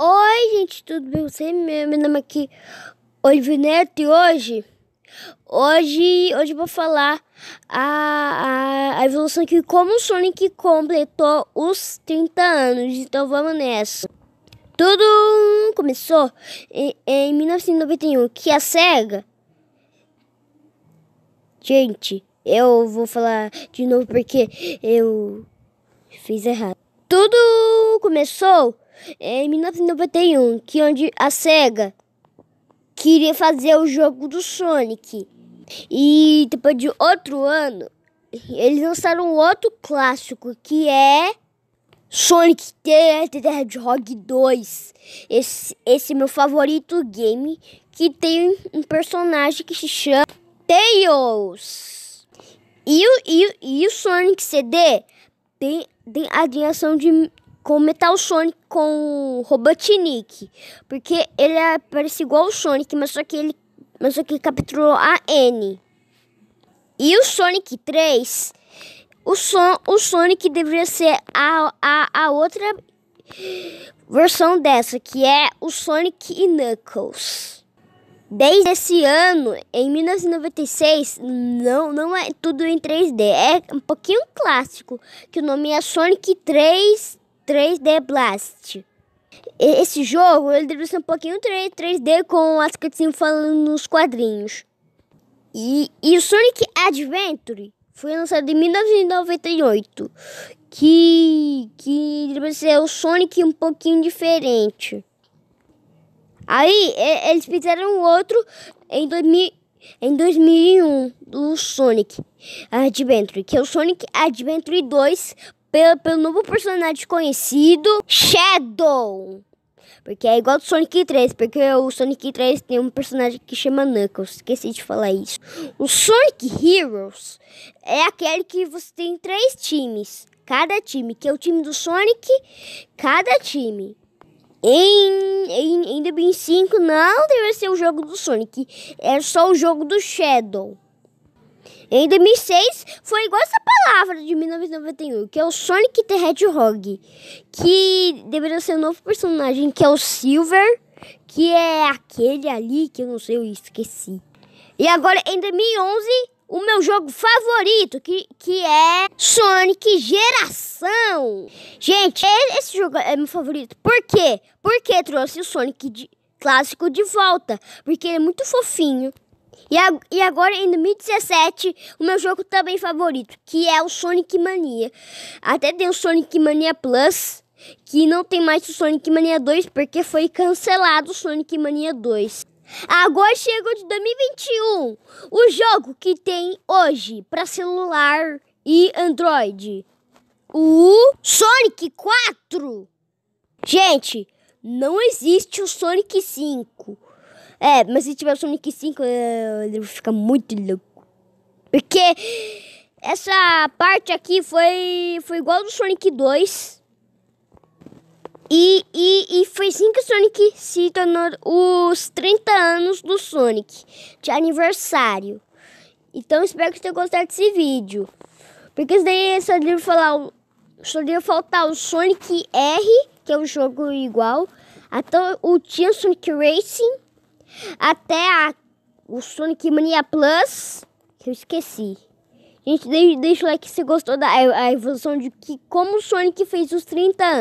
Oi, gente, tudo bem? Você? Meu, meu nome aqui é Olivio Neto e hoje, hoje, hoje eu vou falar a, a, a evolução que como o Sonic completou os 30 anos. Então vamos nessa. Tudo começou em, em 1991, que é a SEGA... Gente, eu vou falar de novo porque eu fiz errado. Tudo começou é, em 1991, que onde a SEGA queria fazer o jogo do Sonic. E depois de outro ano, eles lançaram outro clássico, que é Sonic the Hedgehog 2. Esse, esse é meu favorito game, que tem um personagem que se chama Tails. E, e, e o Sonic CD tem, tem a de com Metal Sonic com Robotnik. Porque ele é, parece igual o Sonic, mas só que ele mas só que capturou a N. E o Sonic 3, o, son, o Sonic deveria ser a, a, a outra versão dessa, que é o Sonic e Knuckles. Desde esse ano, em 1996, não, não é tudo em 3D, é um pouquinho clássico, que o nome é Sonic 3 3D Blast. Esse jogo, ele deve ser um pouquinho 3D com as cutscenes falando nos quadrinhos. E, e o Sonic Adventure foi lançado em 1998, que, que deve ser o Sonic um pouquinho diferente. Aí, eles fizeram outro em 2000, em 2001 do Sonic Adventure, que é o Sonic Adventure 2 pelo, pelo novo personagem conhecido, Shadow. Porque é igual do Sonic 3, porque o Sonic 3 tem um personagem que chama Knuckles. Esqueci de falar isso. O Sonic Heroes é aquele que você tem três times. Cada time, que é o time do Sonic, cada time. Em, em, em The 5 não deve ser o jogo do Sonic, é só o jogo do Shadow. Em 2006 foi igual essa palavra de 1991, que é o Sonic the Hedgehog, que deveria ser um novo personagem, que é o Silver, que é aquele ali que eu não sei, eu esqueci. E agora em 2011 o meu jogo favorito, que, que é Sonic Geração. Gente, esse jogo é meu favorito. Por quê? Porque trouxe o Sonic de, clássico de volta. Porque ele é muito fofinho. E, a, e agora, em 2017, o meu jogo também tá favorito, que é o Sonic Mania. Até tem o Sonic Mania Plus, que não tem mais o Sonic Mania 2, porque foi cancelado o Sonic Mania 2. Agora chegou de 2021, o jogo que tem hoje para celular e Android. O Sonic 4. Gente, não existe o Sonic 5. É, mas se tiver o Sonic 5, ele fica muito louco. Porque essa parte aqui foi, foi igual do Sonic 2. E, e, e foi assim que o Sonic se tornou os 30 anos do Sonic, de aniversário. Então espero que tenham gostado desse vídeo. Porque isso daí só deveria falar. Só deveria faltar o Sonic R, que é um jogo igual. Até o Tinha Sonic Racing até a, o Sonic Mania Plus, que eu esqueci. Gente, deixa, deixa o like se gostou da a evolução de que como o Sonic fez os 30 anos.